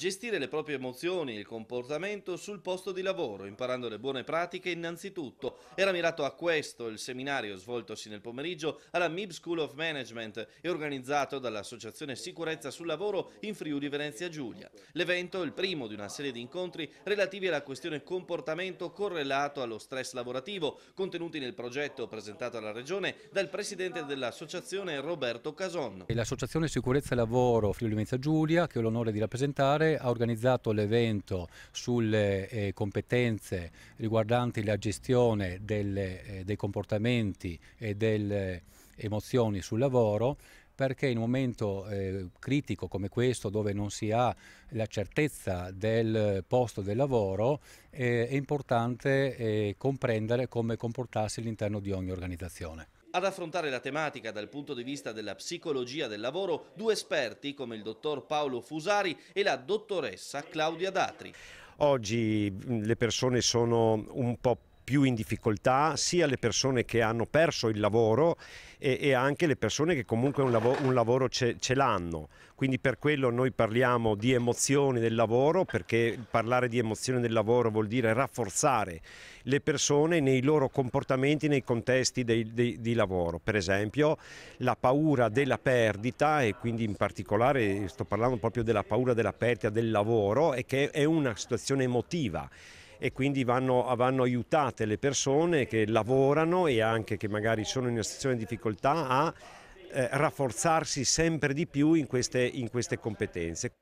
Gestire le proprie emozioni e il comportamento sul posto di lavoro, imparando le buone pratiche innanzitutto. Era mirato a questo il seminario svoltosi nel pomeriggio alla MIB School of Management e organizzato dall'Associazione Sicurezza sul Lavoro in Friuli Venezia Giulia. L'evento è il primo di una serie di incontri relativi alla questione comportamento correlato allo stress lavorativo, contenuti nel progetto presentato alla Regione dal Presidente dell'Associazione Roberto Casonno. L'Associazione Sicurezza e Lavoro Friuli Venezia Giulia, che ho l'onore di rappresentare, ha organizzato l'evento sulle eh, competenze riguardanti la gestione delle, eh, dei comportamenti e delle eh, emozioni sul lavoro perché in un momento eh, critico come questo dove non si ha la certezza del posto del lavoro eh, è importante eh, comprendere come comportarsi all'interno di ogni organizzazione. Ad affrontare la tematica dal punto di vista della psicologia del lavoro, due esperti come il dottor Paolo Fusari e la dottoressa Claudia Datri. Oggi le persone sono un po' più in difficoltà, sia le persone che hanno perso il lavoro e, e anche le persone che comunque un, lav un lavoro ce, ce l'hanno. Quindi per quello noi parliamo di emozioni del lavoro, perché parlare di emozioni del lavoro vuol dire rafforzare le persone nei loro comportamenti nei contesti dei, dei, di lavoro. Per esempio la paura della perdita e quindi in particolare sto parlando proprio della paura della perdita del lavoro e che è una situazione emotiva e quindi vanno, vanno aiutate le persone che lavorano e anche che magari sono in una situazione di difficoltà a eh, rafforzarsi sempre di più in queste, in queste competenze.